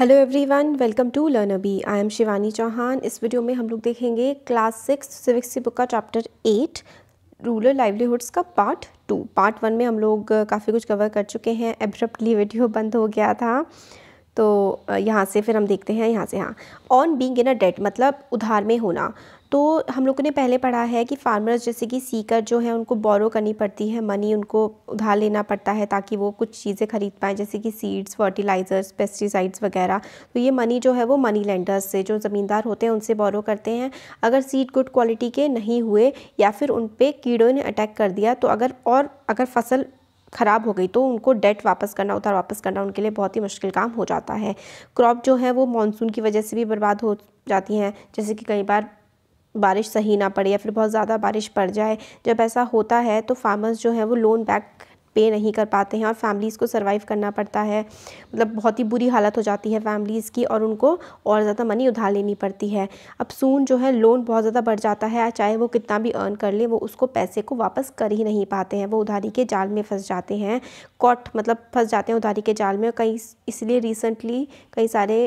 hello everyone welcome to learn B I am Shivani Chauhan इस video में हम लोग देखेंगे क्लास सिक्स सिविक्स की बुक का चैप्टर एट रूरल लाइवलीहुड्स का पार्ट टू पार्ट वन में हम लोग uh, काफ़ी कुछ कवर कर चुके हैं एब्रप्टली वीडियो बंद हो गया था तो यहाँ से फिर हम देखते हैं यहाँ से हाँ on being in a debt मतलब उधार में होना तो हम लोगों ने पहले पढ़ा है कि फार्मर्स जैसे कि सीकर जो है उनको बोरो करनी पड़ती है मनी उनको उधार लेना पड़ता है ताकि वो कुछ चीज़ें खरीद पाएँ जैसे कि सीड्स फर्टिलाइज़र्स पेस्टिसाइड्स वगैरह तो ये मनी जो है वो मनी लेंडर्स से जो ज़मींदार होते हैं उनसे बोरो करते हैं अगर सीड गुड क्वालिटी के नहीं हुए या फिर उन पर कीड़ों ने अटैक कर दिया तो अगर और अगर फसल ख़राब हो गई तो उनको डेट वापस करना उतार वापस करना उनके लिए बहुत ही मुश्किल काम हो जाता है क्रॉप जो है वो मानसून की वजह से भी बर्बाद हो जाती हैं जैसे कि कई बार बारिश सही ना पड़े या फिर बहुत ज़्यादा बारिश पड़ जाए जब ऐसा होता है तो फार्मर्स जो हैं वो लोन बैक पे नहीं कर पाते हैं और फैमिलीज़ को सर्वाइव करना पड़ता है मतलब बहुत ही बुरी हालत हो जाती है फैमिलीज़ की और उनको और ज़्यादा मनी उधार लेनी पड़ती है अब सून जो है लोन बहुत ज़्यादा बढ़ जाता है चाहे वो कितना भी अर्न कर ले वो उसको पैसे को वापस कर ही नहीं पाते हैं वो उधारी के जाल में फंस जाते हैं कॉट मतलब फंस जाते हैं उधारी के जाल में कई इसलिए रिसेंटली कई सारे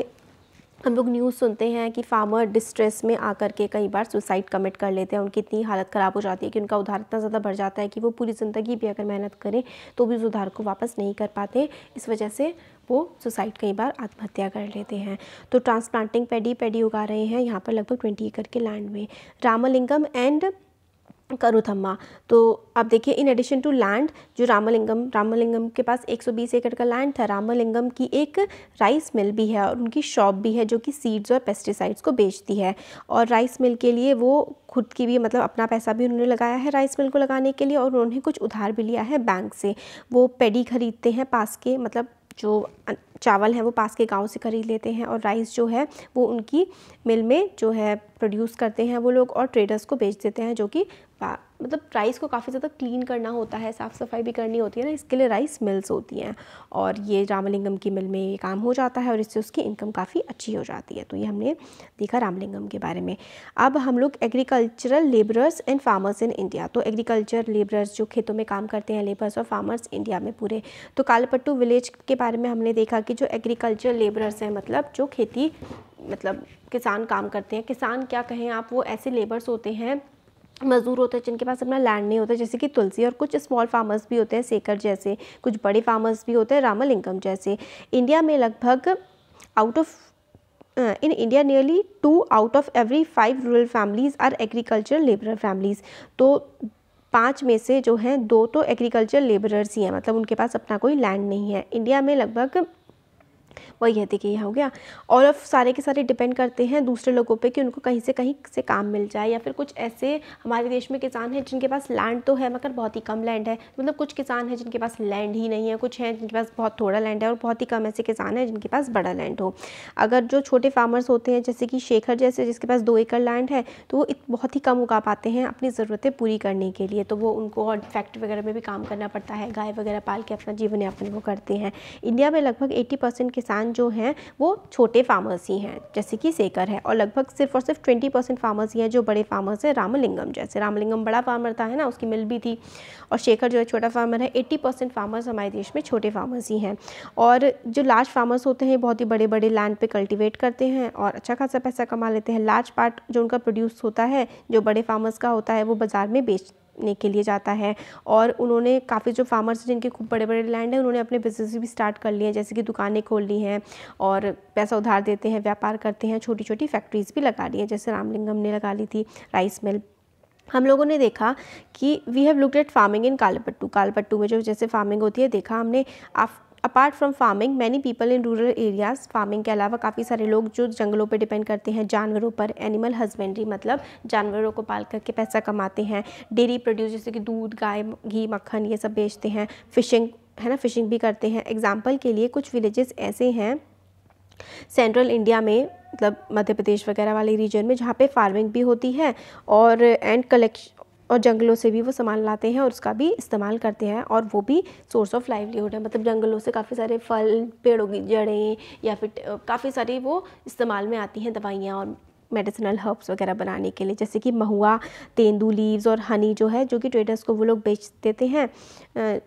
हम लोग न्यूज़ सुनते हैं कि फार्मर डिस्ट्रेस में आकर के कई बार सुसाइड कमिट कर लेते हैं उनकी इतनी हालत ख़राब हो जाती है कि उनका उधार इतना ज़्यादा बढ़ जाता है कि वो पूरी ज़िंदगी भी अगर मेहनत करें तो भी उस उधार को वापस नहीं कर पाते इस वजह से वो सुसाइड कई बार आत्महत्या कर लेते हैं तो ट्रांसप्लांटिंग पेडी पेडी उगा रहे हैं यहाँ पर लगभग ट्वेंटी एकड़ के लैंड में रामलिंगम एंड करुथम्मा तो आप देखिए इन एडिशन टू लैंड जो रामलिंगम रामलिंगम के पास 120 एकड़ का लैंड था रामलिंगम की एक राइस मिल भी है और उनकी शॉप भी है जो कि सीड्स और पेस्टिसाइड्स को बेचती है और राइस मिल के लिए वो खुद की भी मतलब अपना पैसा भी उन्होंने लगाया है राइस मिल को लगाने के लिए और उन्होंने कुछ उधार भी लिया है बैंक से वो पेडी खरीदते हैं पास के मतलब जो चावल है वो पास के गांव से खरीद लेते हैं और राइस जो है वो उनकी मिल में जो है प्रोड्यूस करते हैं वो लोग और ट्रेडर्स को बेच देते हैं जो कि मतलब राइस को काफ़ी ज़्यादा क्लीन करना होता है साफ़ सफाई भी करनी होती है ना इसके लिए राइस मिल्स होती हैं और ये रामलिंगम की मिल में ये काम हो जाता है और इससे उसकी इनकम काफ़ी अच्छी हो जाती है तो ये हमने देखा रामलिंगम के बारे में अब हम लोग agricultural labourers and farmers in India तो एग्रीकल्चर लेबरर्स जो खेतों में काम करते हैं लेबर्स और फार्मर्स इंडिया में पूरे तो कालपट्टू विलेज के बारे में हमने देखा कि जो एग्रीकल्चर लेबरर्स हैं मतलब जो खेती मतलब किसान काम करते हैं किसान क्या कहें आप वो ऐसे लेबर्स होते हैं मज़दूर होते हैं जिनके पास अपना लैंड नहीं होता जैसे कि तुलसी और कुछ स्मॉल फार्मर्स भी होते हैं सेकर जैसे कुछ बड़े फार्मर्स भी होते हैं रामलिंगम जैसे इंडिया में लगभग out of in India nearly two out of every five rural families are agriculture labour families तो पाँच में से जो हैं दो तो एग्रीकल्चर लेबरर्स ही हैं मतलब उनके पास अपना कोई लैंड नहीं है इंडिया में लगभग वही है देखिए यह हो गया और अब सारे के सारे डिपेंड करते हैं दूसरे लोगों पे कि उनको कहीं से कहीं से काम मिल जाए या फिर कुछ ऐसे हमारे देश में किसान हैं जिनके पास लैंड तो है मगर बहुत ही कम लैंड है मतलब कुछ किसान हैं जिनके पास लैंड ही नहीं है कुछ हैं जिनके पास बहुत थोड़ा लैंड है और बहुत ही कम ऐसे किसान हैं जिनके पास बड़ा लैंड हो अगर जो छोटे फार्मर्स होते हैं जैसे कि शेखर जैसे जिसके पास दो एकड़ लैंड है तो वो बहुत ही कम उगा पाते हैं अपनी ज़रूरतें पूरी करने के लिए तो वो उनको और फैक्ट्री वगैरह में भी काम करना पड़ता है गाय वगैरह पाल के अपना जीवन यापन वो करते हैं इंडिया में लगभग एट्टी परसेंट किसान जो हैं वो छोटे फार्मर्स ही हैं जैसे कि सेकर है और लगभग सिर्फ और सिर्फ ट्वेंटी परसेंट फार्मर्स ही हैं जो बड़े फार्मर्स हैं रामलिंगम जैसे रामलिंगम बड़ा फार्मर था है ना उसकी मिल भी थी और शेखर जो है छोटा फार्मर है एट्टी परसेंट फार्मर्स हमारे देश में छोटे फार्मर्स ही हैं और जो लार्ज फार्मर्स होते हैं बहुत ही बड़े बड़े लैंड पर कल्टिवेट करते हैं और अच्छा खासा पैसा कमा लेते हैं लार्ज पार्ट जो उनका प्रोड्यूस होता है जो बड़े फार्मर्स का होता है वो बाज़ार में बेच ने के लिए जाता है और उन्होंने काफ़ी जो फार्मर्स जिनके खूब बड़े बड़े लैंड हैं उन्होंने अपने बिजनेस भी स्टार्ट कर लिए हैं जैसे कि दुकानें खोल ली हैं और पैसा उधार देते हैं व्यापार करते हैं छोटी छोटी फैक्ट्रीज़ भी लगा ली हैं जैसे रामलिंगम ने लगा ली थी राइस मिल हम लोगों ने देखा कि we have looked at farming in Kalpattu Kalpattu में जो जैसे फार्मिंग होती है देखा हमने आप apart from farming many people in rural areas farming के अलावा काफ़ी सारे लोग जो जंगलों पर डिपेंड करते हैं जानवरों पर एनिमल हस्बेंड्री मतलब जानवरों को पाल करके पैसा कमाते हैं डेयरी प्रोड्यूस जैसे कि दूध गाय घी मक्खन ये सब बेचते हैं फिशिंग है ना फिशिंग भी करते हैं एग्जाम्पल के लिए कुछ विलेजेस ऐसे हैं सेंट्रल इंडिया में मतलब मध्य प्रदेश वगैरह वाले रीजन में जहाँ पे फार्मिंग भी होती है और एंड कलेक्श और जंगलों से भी वो सामान लाते हैं और उसका भी इस्तेमाल करते हैं और वो भी सोर्स ऑफ लाइवलीहुड है मतलब जंगलों से काफ़ी सारे फल पेड़ों की जड़ें या फिर काफ़ी सारी वो इस्तेमाल में आती हैं दवाइयाँ और मेडिसिनल हर्ब्स वगैरह बनाने के लिए जैसे कि महुआ तेंदू लीव्स और हनी जो है जो कि ट्रेडर्स को वो लोग बेच देते हैं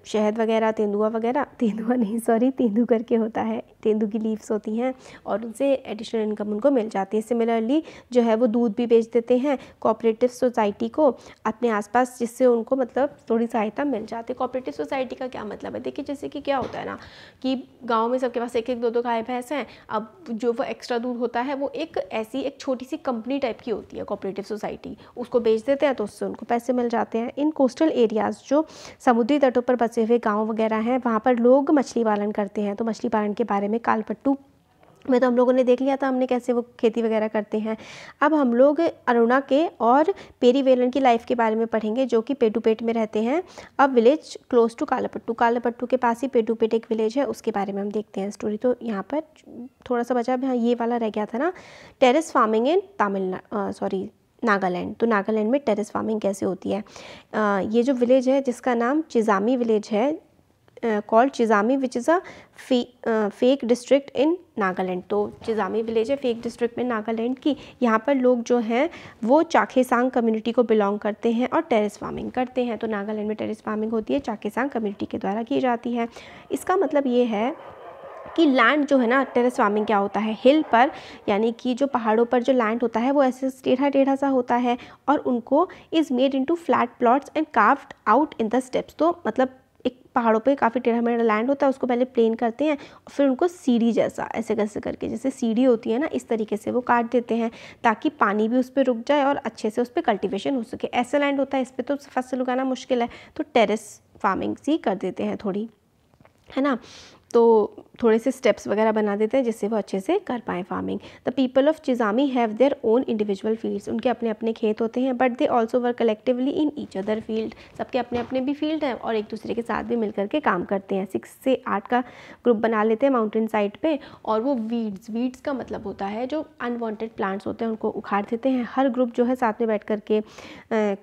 शहद वगैरह तेंदुआ वगैरह तेंदुआ नहीं सॉरी तेंदू करके होता है तेंदू की लीव्स होती हैं और उनसे एडिशनल इनकम उनको मिल जाती है सिमिलरली जो है वो दूध भी बेच देते हैं कोऑपरेटिव सोसाइटी को अपने आसपास जिससे उनको मतलब थोड़ी सहायता मिल जाती है कोऑपरेटिव सोसाइटी का क्या मतलब है देखिए जैसे कि क्या होता है ना कि गाँव में सबके पास एक एक दो दो गाय भैंस हैं अब जो वो एक्स्ट्रा दूध होता है वो एक ऐसी एक छोटी सी किसी कंपनी टाइप की होती है कोऑपरेटिव सोसाइटी उसको बेच देते हैं तो उससे उनको पैसे मिल जाते हैं इन कोस्टल एरियाज़ जो समुद्री तटों पर बसे हुए गांव वगैरह हैं वहाँ पर लोग मछली पालन करते हैं तो मछली पालन के बारे में कालपट्टू में तो हम लोगों ने देख लिया था हमने कैसे वो खेती वगैरह करते हैं अब हम लोग अरुणा के और पेरी वेलन की लाइफ के बारे में पढ़ेंगे जो कि पेटूपेट में रहते हैं अब village close to Kalapattu Kalapattu के पास ही पेटूपेट एक विलेज है उसके बारे में हम देखते हैं स्टोरी तो यहाँ पर थोड़ा सा बचा हाँ ये वाला रह गया था ना टेरिस फार्मिंग इन तमिलना सॉरी नागालैंड तो नागालैंड में टेरेस फार्मिंग कैसे होती है आ, ये जो विलेज है जिसका नाम चिजामी विलेज है called Chizami which is a Phek district in Nagaland तो चिजामी विलेज है फेक डिस्ट्रिक्ट में नागालैंड की यहाँ पर लोग जो हैं वो चाखेसांग कम्युनिटी को बिलोंग करते हैं और टेरेस फार्मिंग करते हैं तो नागालैंड में टेरेस फार्मिंग होती है चाखेसांग कम्युनिटी के द्वारा की जाती है इसका मतलब ये है कि लैंड जो है ना टेरेस फार्मिंग क्या होता है हिल पर यानी कि जो पहाड़ों पर जो लैंड होता है वो ऐसे टेढ़ा टेढ़ा सा होता है और उनको is made into flat plots and carved out in the steps तो मतलब पहाड़ों पे काफ़ी टेढ़ा मेढ़ा लैंड होता है उसको पहले प्लेन करते हैं और फिर उनको सीढ़ी जैसा ऐसे कैसे करके जैसे सीढ़ी होती है ना इस तरीके से वो काट देते हैं ताकि पानी भी उस पर रुक जाए और अच्छे से उस पर कल्टिवेशन हो सके ऐसा लैंड होता है इस पर तो फसल उगाना मुश्किल है तो टेरेस फार्मिंग सी कर देते हैं थोड़ी है ना तो थोड़े से स्टेप्स वगैरह बना देते हैं जिससे वो अच्छे से कर पाएँ farming the people of Chizami have their own individual fields उनके अपने अपने खेत होते हैं but they also work collectively in each other field सबके अपने अपने भी फील्ड हैं और एक दूसरे के साथ भी मिल के काम करते हैं सिक्स से आठ का ग्रुप बना लेते हैं माउंटेन साइड पर और वो वीड्स वीड्स का मतलब होता है जो अनवॉन्टेड प्लांट्स होते हैं उनको उखाड़ देते हैं हर ग्रुप जो है साथ में बैठ करके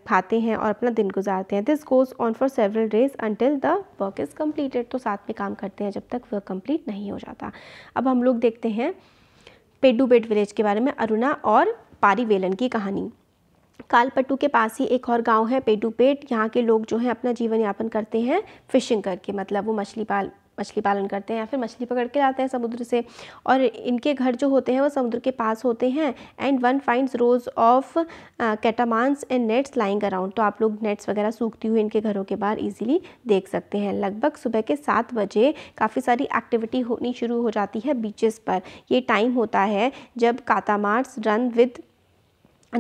खाते हैं और अपना दिन गुजारते हैं this goes on for several days until the work is completed तो साथ में काम करते हैं जब तक तक वह कंप्लीट नहीं हो जाता अब हम लोग देखते हैं पेडू विलेज के बारे में अरुणा और पारी वेलन की कहानी कालपट्टू के पास ही एक और गांव है पेडूपेट यहाँ के लोग जो है अपना जीवन यापन करते हैं फिशिंग करके मतलब वो मछली पाल मछली पालन करते हैं या फिर मछली पकड़ के लाते हैं समुद्र से और इनके घर जो होते हैं वो समुद्र के पास होते हैं and one finds rows of catamarans and nets lying around तो आप लोग नेट्स वगैरह सूखती हुई इनके घरों के बाहर ईजिली देख सकते हैं लगभग सुबह के सात बजे काफ़ी सारी एक्टिविटी होनी शुरू हो जाती है बीचेस पर ये टाइम होता है जब catamarans run with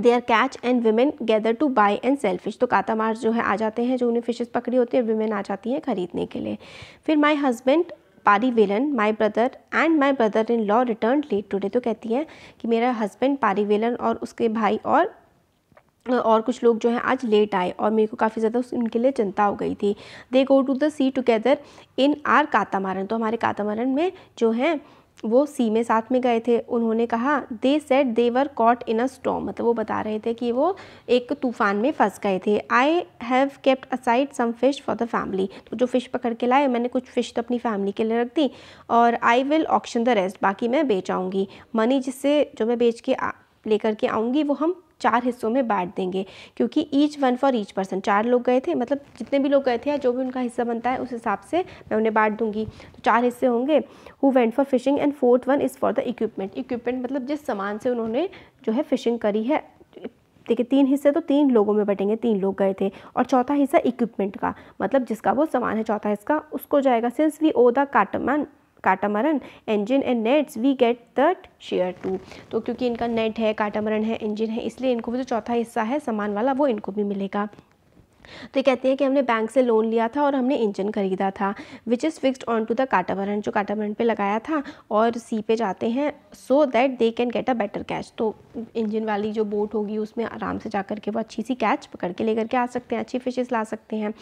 their catch and women gather to buy and sell fish तो कातामार्स जो है आ जाते हैं जो उन्हें फिशेज पकड़ी होती है वुमेन आ जाती हैं खरीदने के लिए फिर my husband Pari Velan my brother and my brother in law return late today तो कहती हैं कि मेरा हस्बैंड पारी वेलन और उसके भाई और और कुछ लोग जो हैं आज लेट आए और मेरे को काफ़ी ज़्यादा उनके लिए चिंता हो गई थी they go to the sea together in our catamaran तो हमारे कातामारन में जो हैं वो सी में साथ में गए थे उन्होंने कहा they said they were caught in a storm मतलब वो बता रहे थे कि वो एक तूफान में फंस गए थे I have kept aside some fish for the family तो जो फ़िश पकड़ के लाए मैंने कुछ फ़िश तो अपनी फैमिली के लिए रख दी और I will auction the rest बाकी मैं बेच आऊँगी मनी जिससे जो मैं बेच के लेकर के आऊँगी वो हम चार हिस्सों में बांट देंगे क्योंकि each one for each person चार लोग गए थे मतलब जितने भी लोग गए थे या जो भी उनका हिस्सा बनता है उस हिसाब से मैं उन्हें बांट दूंगी तो चार हिस्से होंगे who went for fishing and fourth one is for the equipment equipment मतलब जिस सामान से उन्होंने जो है फिशिंग करी है देखिए तीन हिस्से तो तीन लोगों में बटेंगे तीन लोग गए थे और चौथा हिस्सा इक्विपमेंट का मतलब जिसका वो सामान है चौथा हिस्सा उसको जाएगा since we own the catamaran catamaran engine and nets we get that share too तो क्योंकि इनका नेट है काटामरन है इंजन है इसलिए इनको भी जो चौथा हिस्सा है सामान वाला वो इनको भी मिलेगा तो ये कहते हैं कि हमने बैंक से लोन लिया था और हमने इंजन खरीदा था which is fixed on to the catamaran जो काटावरण पे लगाया था और सी पे जाते हैं so that they can get a better catch तो इंजन वाली जो बोट होगी उसमें आराम से जा करके वो अच्छी सी कैच पकड़ के लेकर के आ सकते हैं अच्छी फिशेज़ ला सकते हैं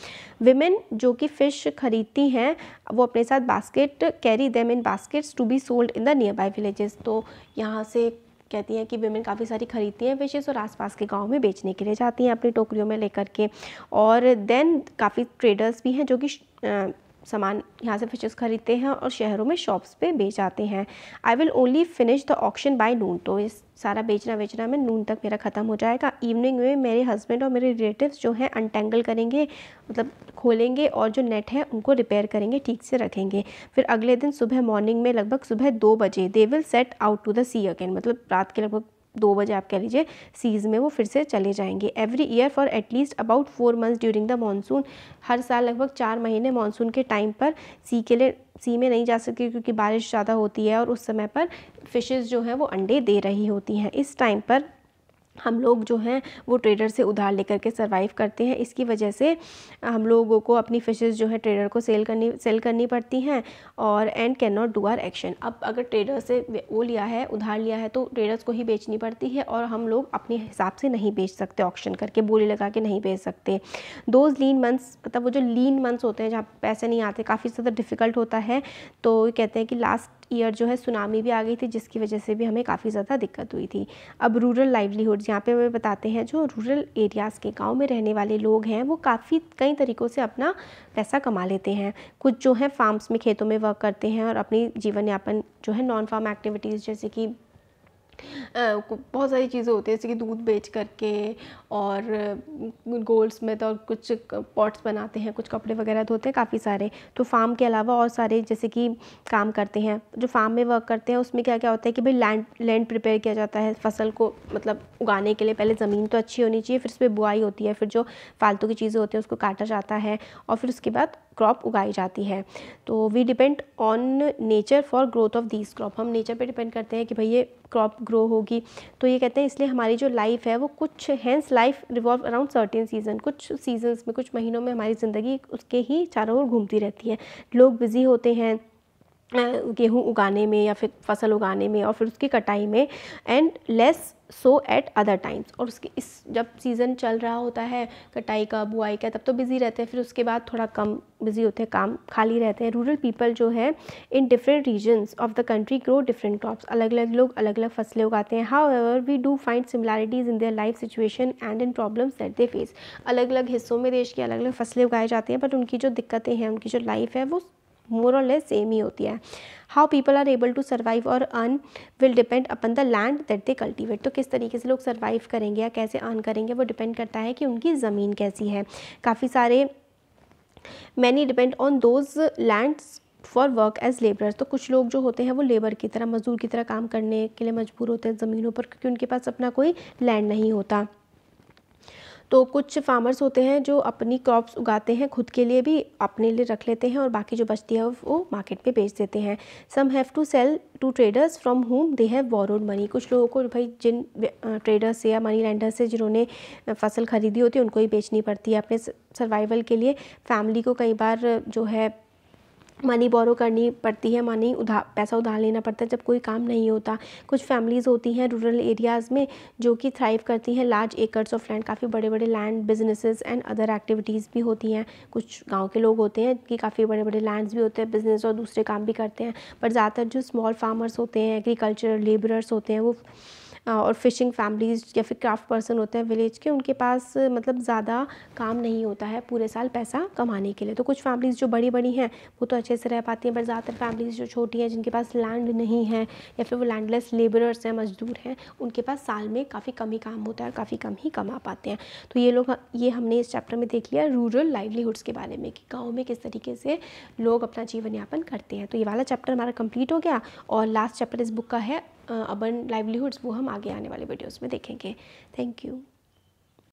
विमेन जो कि फ़िश खरीदती हैं वो अपने साथ basket carry them in baskets to be sold in the nearby villages तो यहाँ से कहती हैं कि वेमेन काफ़ी सारी खरीदती हैं फिशेज़ और आसपास के गाँव में बेचने के लिए जाती हैं अपनी टोकरियों में लेकर के और देन काफ़ी ट्रेडर्स भी हैं जो कि सामान यहाँ से फिशेस ख़रीदते हैं और शहरों में शॉप्स पे बेच आते हैं I will only finish the auction by noon तो इस सारा बेचना बेचना में नून तक मेरा ख़त्म हो जाएगा इवनिंग में मेरे हस्बैंड और मेरे रिलेटिव्स जो हैं अनटेंगल करेंगे मतलब खोलेंगे और जो नेट है उनको रिपेयर करेंगे ठीक से रखेंगे फिर अगले दिन सुबह मॉर्निंग में लगभग सुबह दो बजे they will set out to the sea again मतलब रात के लगभग दो बजे आप कह लीजिए सीज़ में वो फिर से चले जाएंगे every year for at least about four months during the monsoon हर साल लगभग चार महीने मानसून के टाइम पर सी के लिए सी में नहीं जा सकती क्योंकि बारिश ज़्यादा होती है और उस समय पर फिशेज़ जो हैं वो अंडे दे रही होती हैं इस टाइम पर हम लोग जो हैं वो ट्रेडर से उधार लेकर के सर्वाइव करते हैं इसकी वजह से हम लोगों को अपनी फिशेज़ जो है ट्रेडर को सेल करनी सेल करनी पड़ती हैं और and can not do our action अब अगर ट्रेडर से वो लिया है उधार लिया है तो ट्रेडर्स को ही बेचनी पड़ती है और हम लोग अपने हिसाब से नहीं बेच सकते ऑप्शन करके बोली लगा के नहीं बेच सकते दोज लीन मंथ्स मतलब वो जो लीन मंथ्स होते हैं जहाँ पैसे नहीं आते काफ़ी ज़्यादा डिफ़िकल्ट होता है तो कहते हैं कि लास्ट ईयर जो है सुनामी भी आ गई थी जिसकी वजह से भी हमें काफ़ी ज़्यादा दिक्कत हुई थी अब रूरल लाइवलीहुड यहाँ पे वे बताते हैं जो रूरल एरियाज़ के गाँव में रहने वाले लोग हैं वो काफ़ी कई तरीक़ों से अपना पैसा कमा लेते हैं कुछ जो है फार्म्स में खेतों में वर्क करते हैं और अपनी जीवन यापन जो है नॉन फार्म एक्टिविटीज़ जैसे कि बहुत सारी चीज़ें होती हैं जैसे कि दूध बेच करके और गोल्ड्स में तो कुछ पॉट्स बनाते हैं कुछ कपड़े वगैरह धोते हैं काफ़ी सारे तो फार्म के अलावा और सारे जैसे कि काम करते हैं जो फार्म में वर्क करते हैं उसमें क्या क्या होता है कि भाई लैंड लैंड प्रिपेयर किया जाता है फसल को मतलब उगाने के लिए पहले ज़मीन तो अच्छी होनी चाहिए फिर उस पर बुआई होती है फिर जो फालतू की चीज़ें होती हैं उसको काटा जाता है और फिर उसके बाद क्रॉप उगाई जाती है तो we depend on nature for growth of this crop हम नेचर पे डिपेंड करते हैं कि भाई ये क्रॉप ग्रो होगी तो ये कहते हैं इसलिए हमारी जो लाइफ है वो कुछ hence life revolve around certain season कुछ सीजन्स में कुछ महीनों में हमारी ज़िंदगी उसके ही चारों ओर घूमती रहती है लोग बिज़ी होते हैं गेहूँ उगाने में या फिर फसल उगाने में और फिर उसकी कटाई में and less so at other times और उसके इस जब सीज़न चल रहा होता है कटाई का बुआई का तब तो बिज़ी रहते हैं फिर उसके बाद थोड़ा कम बिज़ी होते हैं काम खाली रहते हैं रूरल पीपल जो है in different regions of the country grow different crops अलग अलग लोग अलग अलग फसलें उगाते हैं however we do find similarities in their life situation and in problems that they face अलग अलग हिस्सों में देश की अलग अलग फसलें उगाई जाती हैं बट उनकी जो दिक्कतें हैं उनकी जो लाइफ है वो मोर और लेस सेम ही होती है how people are able to survive और earn will depend upon the land that they cultivate तो किस तरीके से लोग सर्वाइव करेंगे या कैसे अर्न करेंगे वो डिपेंड करता है कि उनकी ज़मीन कैसी है काफ़ी सारे many depend on those lands for work as labourers तो कुछ लोग जो होते हैं वो लेबर की तरह मज़दूर की तरह काम करने के लिए मजबूर होते हैं ज़मीनों पर क्योंकि उनके पास अपना कोई लैंड नहीं होता तो कुछ फार्मर्स होते हैं जो अपनी क्रॉप्स उगाते हैं खुद के लिए भी अपने लिए रख लेते हैं और बाकी जो बचती है वो मार्केट में बेच देते हैं some have to sell to traders from whom they have borrowed money कुछ लोगों को भाई जिन ट्रेडर्स से या मनी लैंडर्स से जिन्होंने फसल खरीदी होती है उनको ही बेचनी पड़ती है अपने सर्वाइवल के लिए फैमिली को कई बार जो है मनी बोरो करनी पड़ती है मनी उधार पैसा उधार लेना पड़ता है जब कोई काम नहीं होता कुछ फैमिलीज़ होती हैं रूरल एरियाज़ में जो कि थ्राइव करती हैं लार्ज एकर्स ऑफ लैंड काफ़ी बड़े बड़े land businesses and other activities भी होती हैं कुछ गांव के लोग होते हैं कि काफ़ी बड़े बड़े लैंड्स भी होते हैं बिजनेस और दूसरे काम भी करते हैं पर ज़्यादातर जो स्मॉल फार्मर्स होते हैं एग्रीकल्चर लेबरर्स होते हैं वो और फिशिंग फैमिलीज़ या फिर क्राफ्ट पर्सन होते हैं विलेज के उनके पास मतलब ज़्यादा काम नहीं होता है पूरे साल पैसा कमाने के लिए तो कुछ फैमिलीज़ जो बड़ी बड़ी हैं वो तो अच्छे से रह पाती हैं पर ज़्यादातर फैमिलीज़ जो छोटी हैं जिनके पास लैंड नहीं है या फिर वो लैंडलेस लेबरर्स हैं मजदूर हैं उनके पास साल में काफ़ी कम ही काम होता है और काफ़ी कम ही कमा पाते हैं तो ये लोग ये हमने इस चैप्टर में देख लिया रूरल लाइवलीहुड्स के बारे में कि गाँव में किस तरीके से लोग अपना जीवन यापन करते हैं तो ये वाला चैप्टर हमारा कंप्लीट हो गया और लास्ट चैप्टर इस बुक का है अर्बन लाइवलीहुड्स वो हम आगे आने वाले वीडियोज़ में देखेंगे थैंक यू